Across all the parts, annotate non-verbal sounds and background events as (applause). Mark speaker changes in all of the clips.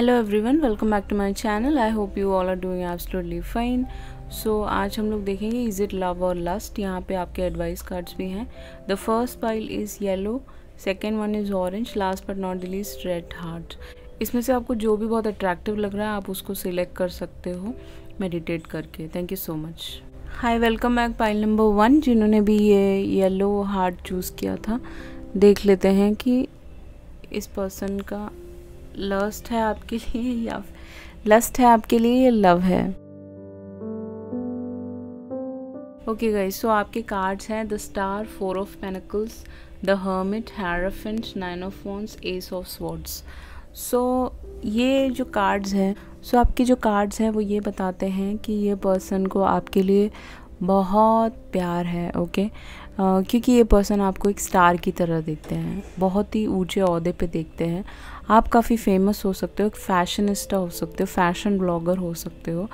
Speaker 1: Hello everyone welcome back to my channel I hope you all are doing absolutely fine so आज हम लोग देखेंगे is it love और lust यहाँ पे आपके एडवाइस कार्ड्स भी हैं the first pile is yellow second one is orange last but not the least red heart इसमें से आपको जो भी बहुत अट्रैक्टिव लग रहा है आप उसको सिलेक्ट कर सकते हो मेडिटेट करके thank you so much hi welcome back pile number one जिन्होंने भी ये येलो हार्ट चूज़ किया था देख लेते हैं कि इस पर्सन का लस्ट है आपके लिए या लस्ट है आपके लिए या लव है ओके गई सो आपके कार्ड्स हैं the star four of pentacles the hermit hierophant nine of फोन्स एस ऑफ स्वॉर्ड्स सो ये जो कार्ड्स हैं सो आपके जो कार्ड्स हैं वो ये बताते हैं कि ये पर्सन को आपके लिए बहुत प्यार है ओके okay? क्योंकि ये पर्सन आपको एक स्टार की तरह देखते हैं बहुत ही ऊंचे अहदे पे देखते हैं आप काफ़ी फेमस हो सकते हो एक फैशनिस्टा हो सकते हो फैशन ब्लॉगर हो सकते हो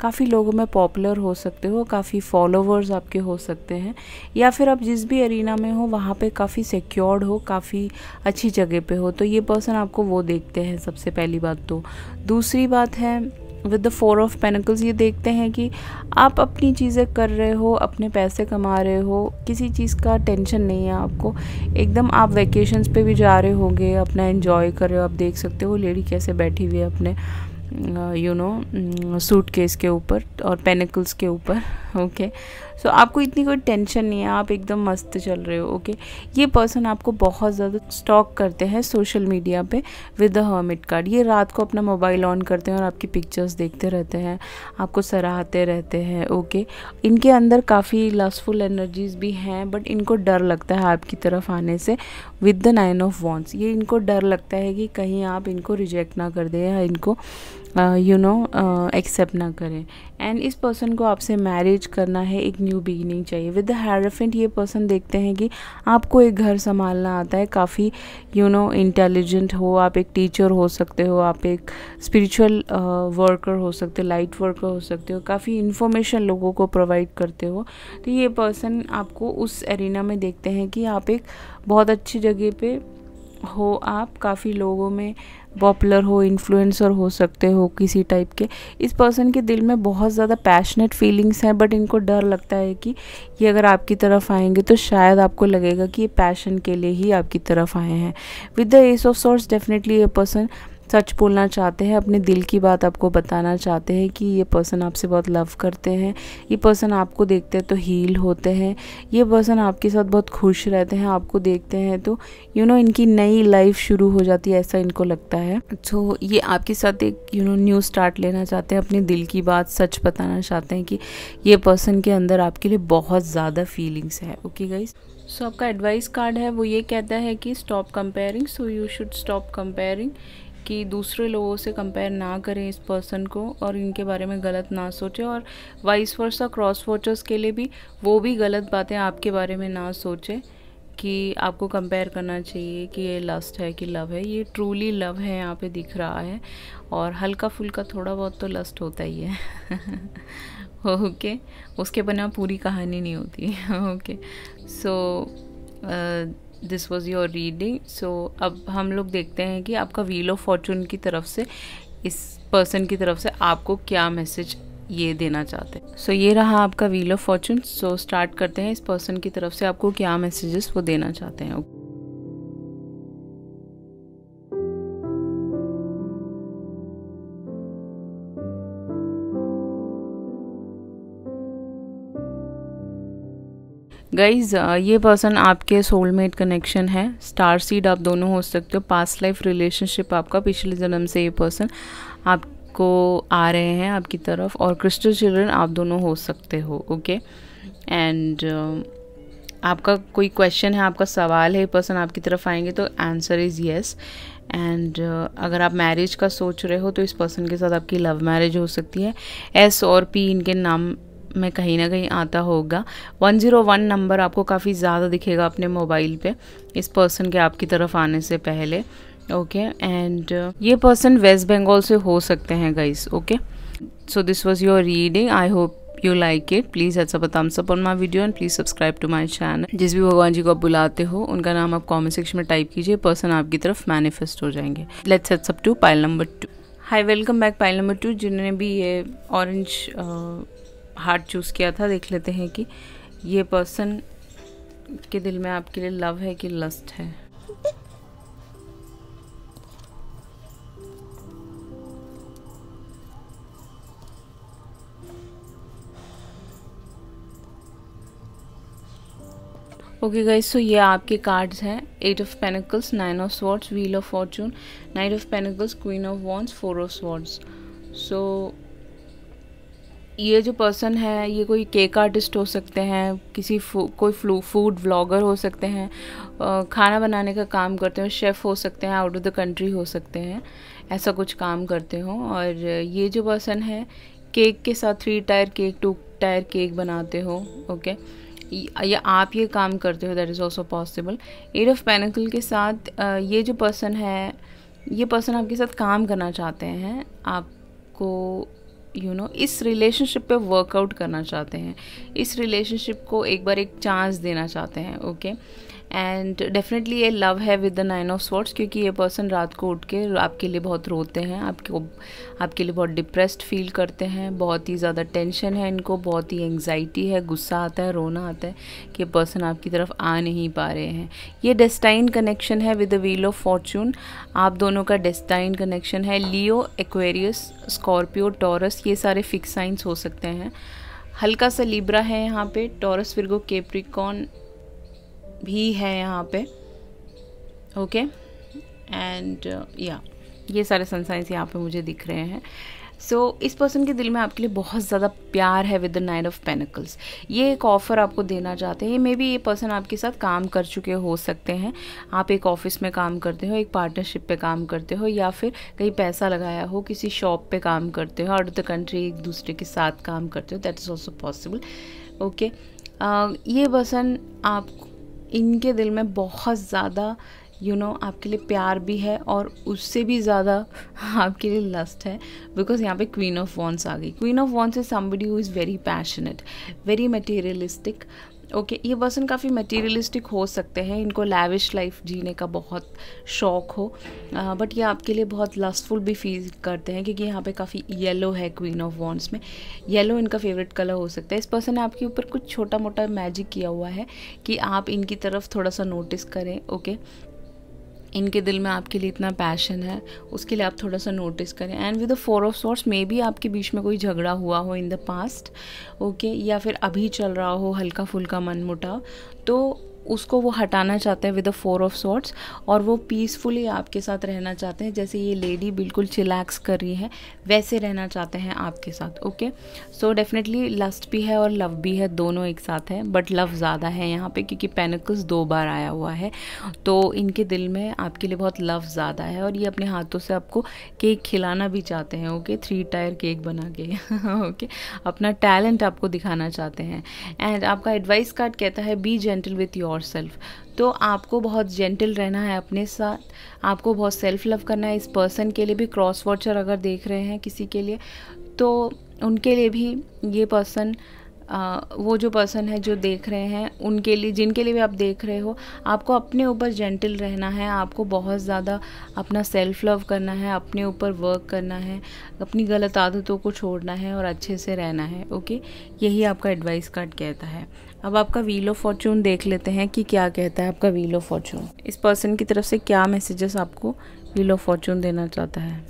Speaker 1: काफ़ी लोगों में पॉपुलर हो सकते हो काफ़ी फॉलोवर्स आपके हो सकते हैं या फिर आप जिस भी एरिना में हो वहाँ पे काफ़ी सिक्योर्ड हो काफ़ी अच्छी जगह पे हो तो ये पर्सन आपको वो देखते हैं सबसे पहली बात तो दूसरी बात है with the four of pentacles ये देखते हैं कि आप अपनी चीज़ें कर रहे हो अपने पैसे कमा रहे हो किसी चीज़ का टेंशन नहीं है आपको एकदम आप वैकेशंस पे भी जा रहे होगे अपना एंजॉय कर रहे हो आप देख सकते हो लेडी कैसे बैठी हुई है अपने यू नो सूट केस के ऊपर और पेनकल्स के ऊपर ओके okay? सो so, आपको इतनी कोई टेंशन नहीं है आप एकदम मस्त चल रहे हो ओके ये पर्सन आपको बहुत ज़्यादा स्टॉक करते हैं सोशल मीडिया पे विद द हर्मिट कार्ड ये रात को अपना मोबाइल ऑन करते हैं और आपकी पिक्चर्स देखते रहते हैं आपको सराहते रहते हैं ओके इनके अंदर काफ़ी लसफुल एनर्जीज भी हैं बट इनको डर लगता है आपकी तरफ आने से with the nine of wands ये इनको डर लगता है कि कहीं आप इनको रिजेक्ट ना कर दें या इनको यू नो एक्सेप्ट ना करें एंड इस पर्सन को आपसे मैरिज करना है एक न्यू बिगिनिंग चाहिए विद द हेराफेंट ये पर्सन देखते हैं कि आपको एक घर संभालना आता है काफ़ी यू नो इंटेलिजेंट हो आप एक टीचर हो सकते हो आप एक स्पिरिचुअल वर्कर uh, हो सकते हो लाइट वर्कर हो सकते हो काफ़ी इन्फॉर्मेशन लोगों को प्रोवाइड करते हो तो ये पर्सन आपको उस एरिना में देखते हैं कि आप एक बहुत अच्छी जगह पे हो आप काफ़ी लोगों में पॉपुलर हो इन्फ्लुएंसर हो सकते हो किसी टाइप के इस पर्सन के दिल में बहुत ज़्यादा पैशनेट फीलिंग्स हैं बट इनको डर लगता है कि ये अगर आपकी तरफ आएंगे तो शायद आपको लगेगा कि ये पैशन के लिए ही आपकी तरफ आए हैं with the ace of swords definitely ये पर्सन सच बोलना चाहते हैं अपने दिल की बात आपको बताना चाहते हैं कि ये पर्सन आपसे बहुत लव करते हैं ये पर्सन आपको देखते हैं तो हील होते हैं ये पर्सन आपके साथ बहुत खुश रहते हैं आपको देखते हैं तो यू you नो know, इनकी नई लाइफ शुरू हो जाती है ऐसा इनको लगता है तो ये आपके साथ एक यू नो न्यू स्टार्ट लेना चाहते हैं अपने दिल की बात सच बताना चाहते हैं कि ये पर्सन के अंदर आपके लिए बहुत ज़्यादा फीलिंग्स है ओके गाइज सो आपका एडवाइस कार्ड है वो ये कहता है कि stop comparing so you should stop comparing कि दूसरे लोगों से कंपेयर ना करें इस पर्सन को और इनके बारे में गलत ना सोचें और वाइस वर्सा क्रॉस वॉचर्स के लिए भी वो भी गलत बातें आपके बारे में ना सोचें कि आपको कंपेयर करना चाहिए कि ये लस्ट है कि लव है ये ट्रूली लव है यहाँ पे दिख रहा है और हल्का फुल्का थोड़ा बहुत तो लस्ट होता ही है ओके (laughs) उसके बिना पूरी कहानी नहीं होती okay (laughs) so so, uh, this was your reading so अब हम लोग देखते हैं कि आपका व्हील ऑफ फॉर्चून की तरफ से इस पर्सन की तरफ से आपको क्या मैसेज ये देना चाहते हैं सो so, ये रहा आपका wheel of fortune so start करते हैं इस पर्सन की तरफ से आपको क्या मैसेजेस वो देना चाहते हैं गाइज uh, ये पर्सन आपके सोलमेट कनेक्शन है स्टार सीड आप दोनों हो सकते हो पास्ट लाइफ रिलेशनशिप आपका पिछले जन्म से ये पर्सन आपको आ रहे हैं आपकी तरफ और क्रिस्टल चिल्ड्रन आप दोनों हो सकते हो ओके एंड uh, आपका कोई क्वेश्चन है आपका सवाल है पर्सन आपकी तरफ आएंगे तो आंसर इज़ येस एंड अगर आप मैरिज का सोच रहे हो तो इस पर्सन के साथ आपकी लव मैरिज हो सकती है एस और पी इनके नाम में कहीं ना कहीं आता होगा 101 नंबर आपको काफ़ी ज़्यादा दिखेगा अपने मोबाइल पे इस पर्सन के आपकी तरफ आने से पहले ओके एंड uh, ये पर्सन वेस्ट बंगाल से हो सकते हैं guys okay so this was your reading I hope you like it please ऐसा thumbs up on my video and please subscribe to my channel जिस भी भगवान जी को आप बुलाते हो उनका नाम आप कॉमेंट सेक्शन में टाइप कीजिए पर्सन आपकी तरफ मैनिफेस्ट हो जाएंगे लेट्स एट सब to pile number two hi welcome back pile number two जिन्होंने भी ये ऑरेंज हार्ट चूज़ किया था देख लेते हैं कि ये पर्सन के दिल में आपके लिए लव है कि लस्ट है ओके गाइस सो ये आपके कार्ड्स हैं eight of pentacles nine of swords wheel of fortune knight of pentacles queen of wands four of swords so ये जो पर्सन है ये कोई केक आर्टिस्ट हो सकते हैं किसी फू, कोई फ्लू फूड व्लॉगर हो सकते हैं खाना बनाने का काम करते हो शेफ़ हो सकते हैं आउट ऑफ द कंट्री हो सकते हैं ऐसा कुछ काम करते हो और ये जो पर्सन है केक के साथ three tier cake two tier cake बनाते हो ओके या आप ये काम करते हो that is also possible ace of pentacles के साथ ये जो पर्सन है ये पर्सन आपके साथ काम करना चाहते हैं आपको यू you नो know, इस रिलेशनशिप पे वर्कआउट करना चाहते हैं इस रिलेशनशिप को एक बार एक चांस देना चाहते हैं ओके okay? एंड डेफिनेटली ये लव है with the nine of swords क्योंकि ये पर्सन रात को उठ के आपके लिए बहुत रोते हैं आपको आपके लिए बहुत डिप्रेस्ड फील करते हैं बहुत ही ज़्यादा टेंशन है इनको बहुत ही एंग्जाइटी है गुस्सा आता है रोना आता है कि पर्सन आपकी तरफ आ नहीं पा रहे हैं ये डेस्टाइन कनेक्शन है with the wheel of fortune आप दोनों का डेस्टाइन कनेक्शन है लियो एक्वेरियस स्कॉर्पियो टॉरस ये सारे फिक्स साइंस हो सकते हैं हल्का सा लिब्रा है यहाँ पे टॉरस वर्गो केप्रिकॉन भी है यहाँ पे ओके एंड या ये सारे सनसाइंस यहाँ पे मुझे दिख रहे हैं सो so, इस पर्सन के दिल में आपके लिए बहुत ज़्यादा प्यार है with the nine of pentacles ये एक ऑफ़र आपको देना चाहते हैं मे बी ये पर्सन आपके साथ काम कर चुके हो सकते हैं आप एक ऑफिस में काम करते हो एक पार्टनरशिप पे काम करते हो या फिर कहीं पैसा लगाया हो किसी शॉप पे काम करते हो आउट ऑफ द कंट्री एक दूसरे के साथ काम करते हो that is also possible okay ये पर्सन आपको इनके दिल में बहुत ज़्यादा यू नो आपके लिए प्यार भी है और उससे भी ज़्यादा (laughs) आपके लिए लस्ट है बिकॉज यहाँ पे क्वीन ऑफ वॉन्स आ गई queen of wands is somebody who is very passionate very materialistic okay ये पर्सन काफ़ी मटेरियलिस्टिक हो सकते हैं इनको लैविश लाइफ जीने का बहुत शौक हो आ, बट ये आपके लिए बहुत लस्टफुल भी फील करते हैं क्योंकि यहाँ पे काफ़ी येलो है क्वीन ऑफ वॉन्ड्स में येलो इनका फेवरेट कलर हो सकता है इस पर्सन ने आपके ऊपर कुछ छोटा मोटा मैजिक किया हुआ है कि आप इनकी तरफ थोड़ा सा नोटिस करें ओके okay? इनके दिल में आपके लिए इतना पैशन है उसके लिए आप थोड़ा सा नोटिस करें and with the four of swords maybe बी आपके बीच में कोई झगड़ा हुआ हो इन द पास्ट ओके या फिर अभी चल रहा हो हल्का फुल्का मन मुटा तो उसको वो हटाना चाहते हैं with a four of swords और वो पीसफुली आपके साथ रहना चाहते हैं जैसे ये लेडी बिल्कुल चिलैक्स कर रही है वैसे रहना चाहते हैं आपके साथ ओके सो डेफिनेटली लस्ट भी है और लव भी है दोनों एक साथ है बट लव ज़्यादा है यहाँ पे क्योंकि पेनकस दो बार आया हुआ है तो इनके दिल में आपके लिए बहुत लव ज़्यादा है और ये अपने हाथों से आपको केक खिलाना भी चाहते हैं ओके थ्री टायर केक बना के ओके (laughs) अपना टैलेंट आपको दिखाना चाहते हैं एंड आपका एडवाइस कार्ड कहता है be gentle with your yourself तो आपको बहुत जेंटल रहना है अपने साथ आपको बहुत सेल्फ लव करना है इस पर्सन के लिए भी क्रॉस वॉचर अगर देख रहे हैं किसी के लिए तो उनके लिए भी ये पर्सन वो जो पर्सन है जो देख रहे हैं उनके लिए जिनके लिए भी आप देख रहे हो आपको अपने ऊपर जेंटल रहना है आपको बहुत ज़्यादा अपना सेल्फ लव करना है अपने ऊपर वर्क करना है अपनी गलत आदतों को छोड़ना है और अच्छे से रहना है ओके यही आपका एडवाइस कार्ड कहता है अब आपका व्हील ऑफ फॉर्चून देख लेते हैं कि क्या कहता है आपका व्हील ऑफ फॉर्चून इस पर्सन की तरफ से क्या मैसेजेस आपको व्हील ऑफ फॉर्चून देना चाहता है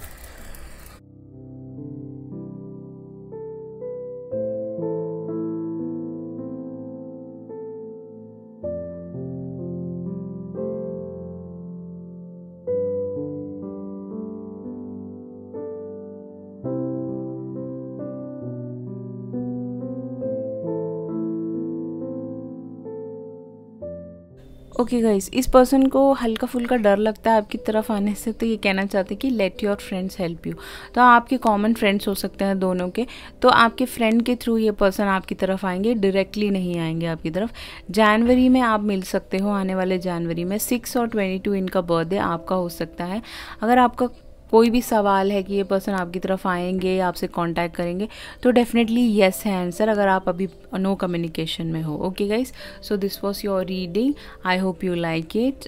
Speaker 1: ओके okay गाइज इस पर्सन को हल्का फुल्का डर लगता है आपकी तरफ आने से तो ये कहना चाहते हैं कि let your friends help you तो आपके कॉमन फ्रेंड्स हो सकते हैं दोनों के तो आपके फ्रेंड के थ्रू ये पर्सन आपकी तरफ आएंगे डायरेक्टली नहीं आएंगे आपकी तरफ जनवरी में आप मिल सकते हो आने वाले जनवरी में सिक्स और ट्वेंटी टू इनका बर्थडे आपका हो सकता है अगर आपका कोई भी सवाल है कि ये पर्सन आपकी तरफ आएंगे आपसे कांटेक्ट करेंगे तो डेफिनेटली येस है आंसर अगर आप अभी नो कम्युनिकेशन में हो okay guys so this was your reading I hope you like it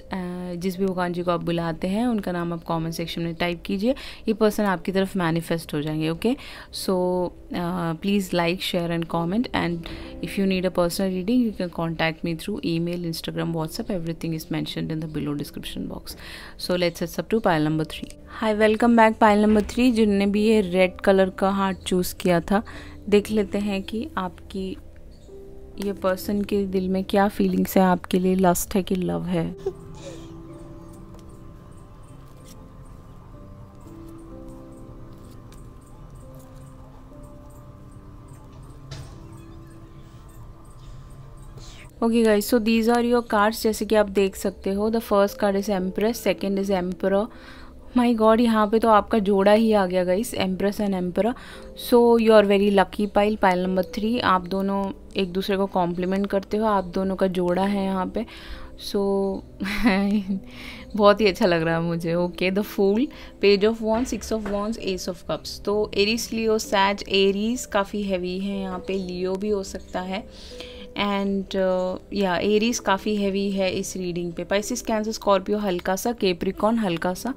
Speaker 1: जिस भी भगवान जी को आप बुलाते हैं उनका नाम आप कॉमेंट सेक्शन में टाइप कीजिए ये पर्सन आपकी तरफ मैनिफेस्ट हो जाएंगे okay so please like share and comment and if you need a personal reading you can contact me through email Instagram WhatsApp everything is mentioned in the below description box so let's head to pile number three hi welcome back pile number three जिनने भी ये red colour का heart choose किया था देख लेते हैं कि आपकी ये पर्सन के दिल में क्या फीलिंग्स है आपके लिए लस्ट है कि लव है okay guys so these are your cards जैसे कि आप देख सकते हो the first card is empress second is emperor my god यहाँ पे तो आपका जोड़ा ही आ गया guys empress and emperor so you are very lucky pile pile number three आप दोनों एक दूसरे को कॉम्प्लीमेंट करते हो आप दोनों का जोड़ा है यहाँ पे सो so, (laughs) बहुत ही अच्छा लग रहा है मुझे okay the fool page of wands six of wands ace of cups तो एरीज लियो सैज एरीज काफ़ी हैवी है यहाँ पे लियो भी हो सकता है एंड या एरीज काफ़ी हैवी है इस रीडिंग पे पाइसिस कैंसर स्कॉर्पियो हल्का सा केप्रिकॉन हल्का सा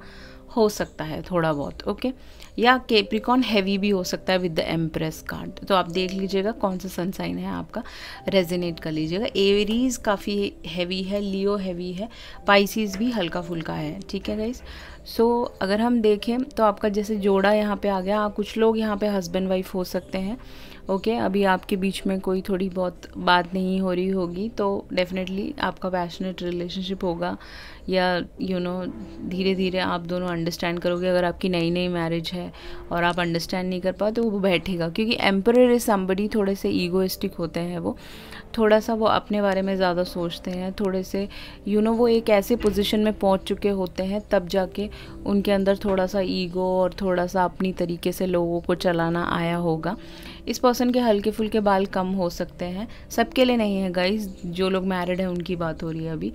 Speaker 1: हो सकता है थोड़ा बहुत ओके या केप्रिकॉन हैवी भी हो सकता है विद द एम्प्रेस कार्ड तो आप देख लीजिएगा कौन सा सनसाइन है आपका रेजिनेट कर लीजिएगा एवरीज काफ़ी हैवी है लियो हैवी है पाइसिस भी हल्का फुल्का है ठीक है गाइज सो so, अगर हम देखें तो आपका जैसे जोड़ा यहाँ पे आ गया कुछ लोग यहाँ पे हस्बैंड वाइफ हो सकते हैं ओके okay, अभी आपके बीच में कोई थोड़ी बहुत बात नहीं हो रही होगी तो डेफिनेटली आपका पैशनेट रिलेशनशिप होगा या यू नो धीरे धीरे आप दोनों अंडरस्टैंड करोगे अगर आपकी नई नई मैरिज है और आप अंडरस्टैंड नहीं कर पाओ तो वो बैठेगा क्योंकि एम्पर इज समबडी थोड़े से ईगोइस्टिक होते हैं वो थोड़ा सा वो अपने बारे में ज़्यादा सोचते हैं थोड़े से यू you नो know, वो एक ऐसे पोजीशन में पहुंच चुके होते हैं तब जाके उनके अंदर थोड़ा सा ईगो और थोड़ा सा अपनी तरीके से लोगों को चलाना आया होगा इस पर्सन के हल्के फुल्के बाल कम हो सकते हैं सबके लिए नहीं है गाइज जो लोग मैरिड हैं उनकी बात हो रही है अभी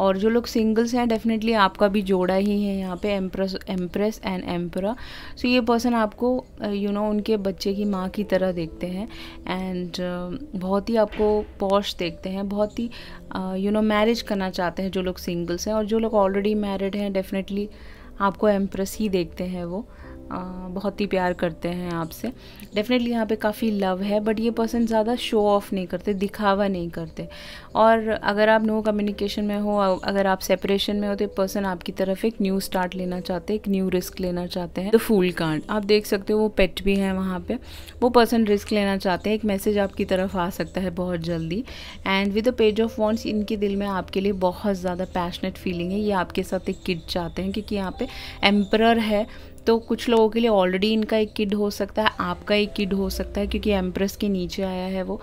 Speaker 1: और जो लोग सिंगल्स हैं डेफिनेटली आपका भी जोड़ा ही है यहाँ पे empress empress and emperor so ये पर्सन आपको you uh, know you know, उनके बच्चे की माँ की तरह देखते हैं एंड uh, बहुत ही आपको पॉश देखते हैं बहुत ही यू नो मैरिज करना चाहते हैं जो लोग सिंगल्स हैं और जो लोग ऑलरेडी मैरिड हैं डेफिनेटली आपको एम्प्रेस ही देखते हैं वो बहुत ही प्यार करते हैं आपसे डेफिनेटली यहाँ पे काफ़ी लव है बट ये पर्सन ज़्यादा शो ऑफ नहीं करते दिखावा नहीं करते और अगर आप नो कम्युनिकेशन में हो अगर आप सेपरेशन में हो तो पर्सन आपकी तरफ एक न्यू स्टार्ट लेना चाहते हैं एक न्यू रिस्क लेना चाहते हैं द फूल कांड आप देख सकते हो वो पेट भी हैं वहाँ पर वो पर्सन रिस्क लेना चाहते हैं एक मैसेज आपकी तरफ आ सकता है बहुत जल्दी and with the page of wands इनके दिल में आपके लिए बहुत ज़्यादा पैशनेट फीलिंग है ये आपके साथ एक किट चाहते हैं क्योंकि यहाँ पे एम्प्रर है तो कुछ लोगों के लिए ऑलरेडी इनका एक किड हो सकता है आपका एक किड हो सकता है क्योंकि एम्प्रेस के नीचे आया है वो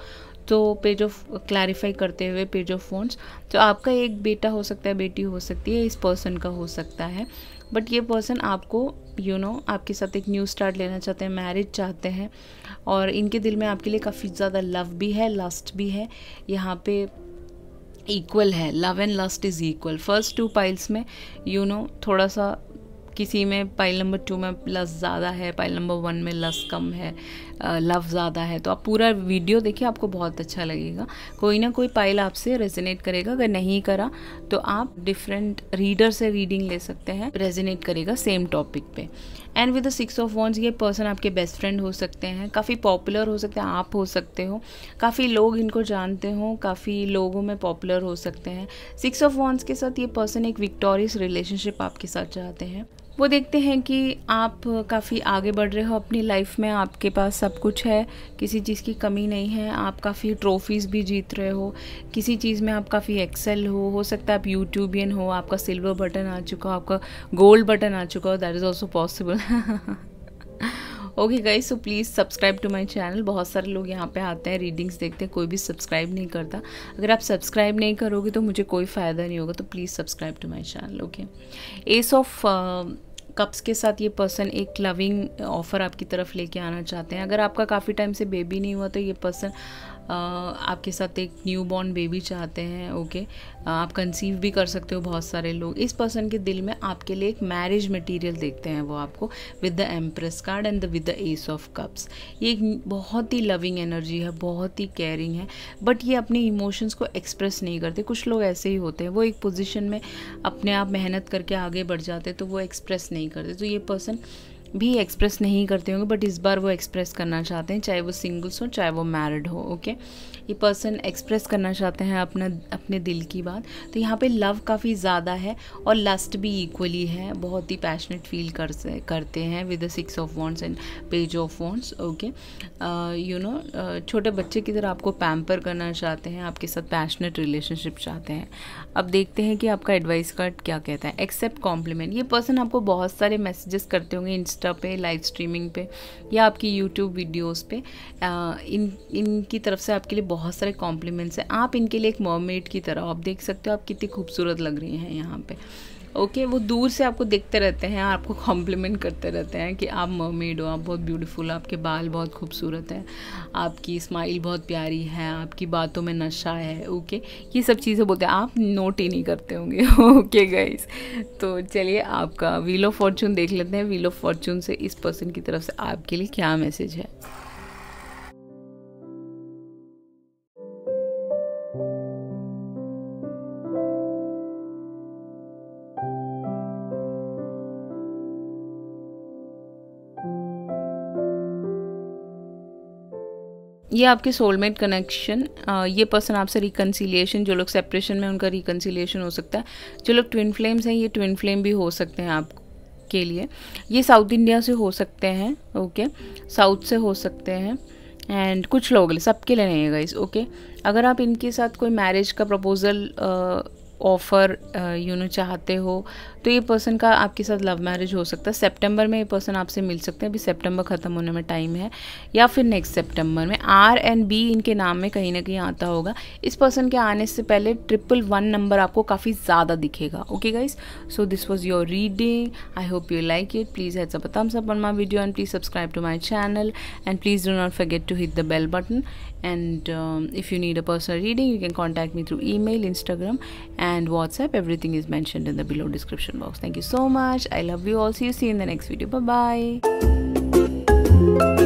Speaker 1: तो पेज ऑफ क्लैरिफाई करते हुए पेज ऑफ फोन्स तो आपका एक बेटा हो सकता है बेटी हो सकती है इस पर्सन का हो सकता है बट ये पर्सन आपको यू you नो know, आपके साथ एक न्यू स्टार्ट लेना चाहते हैं मैरिज चाहते हैं और इनके दिल में आपके लिए काफ़ी ज़्यादा लव भी है लस्ट भी है यहाँ पे इक्वल है love and lust is equal first two piles में यू you नो know, थोड़ा सा किसी में पाइल नंबर टू में लस ज़्यादा है पाइल नंबर वन में लस कम है लव ज़्यादा है तो आप पूरा वीडियो देखिए आपको बहुत अच्छा लगेगा कोई ना कोई पाइल आपसे रेजिनेट करेगा अगर नहीं करा तो आप डिफरेंट रीडर से रीडिंग ले सकते हैं रेजिनेट करेगा सेम टॉपिक पे and with the six of wands ये पर्सन आपके बेस्ट फ्रेंड हो सकते हैं काफ़ी पॉपुलर हो सकते हैं आप हो सकते हो काफ़ी लोग इनको जानते हो काफ़ी लोगों में पॉपुलर हो सकते हैं सिक्स ऑफ वॉन्स के साथ ये पर्सन एक विक्टोरियस रिलेशनशिप आपके साथ चाहते हैं वो देखते हैं कि आप काफ़ी आगे बढ़ रहे हो अपनी लाइफ में आपके पास सब कुछ है किसी चीज़ की कमी नहीं है आप काफ़ी ट्रॉफीज़ भी जीत रहे हो किसी चीज़ में आप काफ़ी एक्सेल हो हो सकता है आप यूट्यूबियन हो आपका सिल्वर बटन आ चुका हो आपका गोल्ड बटन आ चुका हो that is also possible okay guys so please subscribe to my channel बहुत सारे लोग यहाँ पे आते हैं रीडिंग्स देखते हैं कोई भी सब्सक्राइब नहीं करता अगर आप सब्सक्राइब नहीं करोगे तो मुझे कोई फ़ायदा नहीं होगा तो please subscribe to my channel okay ace of cups के साथ ये पर्सन एक लविंग ऑफ़र आपकी तरफ लेके आना चाहते हैं अगर आपका काफ़ी टाइम से बेबी नहीं हुआ तो ये पर्सन आपके साथ एक न्यू बॉर्न बेबी चाहते हैं ओके आप कंसीव भी कर सकते हो बहुत सारे लोग इस पर्सन के दिल में आपके लिए एक मैरिज मटेरियल देखते हैं वो आपको with the empress card and the with the ace of cups ये एक बहुत ही लविंग एनर्जी है बहुत ही केयरिंग है बट ये अपने इमोशंस को एक्सप्रेस नहीं करते कुछ लोग ऐसे ही होते हैं वो एक पोजिशन में अपने आप मेहनत करके आगे बढ़ जाते तो वो एक्सप्रेस नहीं करते तो ये पर्सन भी एक्सप्रेस नहीं करते होंगे बट इस बार वो एक्सप्रेस करना चाहते हैं चाहे वो सिंगल्स हो चाहे वो मैरिड हो ओके ये पर्सन एक्सप्रेस करना चाहते हैं अपना अपने दिल की बात तो यहाँ पे लव काफ़ी ज़्यादा है और लस्ट भी इक्वली है बहुत ही पैशनेट फील कर करते हैं with the six of wands and page of wands okay you know छोटे बच्चे की तरह आपको पैम्पर करना चाहते हैं आपके साथ पैशनेट रिलेशनशिप चाहते हैं अब देखते हैं कि आपका एडवाइस कार्ड क्या कहता है एक्सेप्ट कॉम्प्लीमेंट ये पर्सन आपको बहुत सारे मैसेजेस करते होंगे इंस्टा पे लाइव स्ट्रीमिंग पे या आपकी यूट्यूब वीडियोज़ पे आ, uh, इन इनकी तरफ से आपके लिए बहुत बहुत सारे कॉम्प्लीमेंट्स हैं आप इनके लिए एक मॉमेड की तरह आप देख सकते हो आप कितनी खूबसूरत लग रही हैं यहाँ पे ओके okay, वो दूर से आपको देखते रहते हैं आपको कॉम्प्लीमेंट करते रहते हैं कि आप मर्मेड हो आप बहुत ब्यूटीफुल आपके बाल बहुत खूबसूरत हैं आपकी स्माइल बहुत प्यारी है आपकी बातों में नशा है ओके okay? ये सब चीज़ें बोलते हैं आप नोट ही नहीं करते होंगे ओके (laughs) गाइस तो चलिए आपका व्हील ऑफ फॉर्चून देख लेते हैं व्हील ऑफ फॉर्चून से इस पर्सन की तरफ से आपके लिए क्या मैसेज है ये आपके सोलमेट कनेक्शन ये पर्सन आपसे रिकन्सिलिएशन जो लोग सेपरेशन में उनका रिकन्सिलिएशन हो सकता है जो लोग ट्विन फ्लेम्स हैं ये ट्विन फ्लेम भी हो सकते हैं आप के लिए ये साउथ इंडिया से हो सकते हैं ओके साउथ से हो सकते हैं एंड कुछ लोग के लिए सबके लिए नहीं है इस ओके अगर आप इनके साथ कोई मैरिज का प्रपोज़ल ऑफ़र यू नो चाहते हो तो ये पर्सन का आपके साथ लव मैरिज हो सकता है सेप्टेम्बर में ये पर्सन आपसे मिल सकते हैं अभी सेप्टेम्बर ख़त्म होने में टाइम है या फिर नेक्स्ट सेप्टेम्बर में आर एंड बी इनके नाम में कहीं ना कहीं आता होगा इस पर्सन के आने से पहले ट्रिपल वन नंबर आपको काफ़ी ज़्यादा दिखेगा okay guys so this was your reading I hope you like it please hits up thumbs up on my video and please subscribe to my channel and please do not forget to hit the bell button and if you need a personal reading you can contact me through email Instagram and WhatsApp everything is mention in the below description description box. Thank you so much. I love you all. See you. See you in the next video. Bye bye.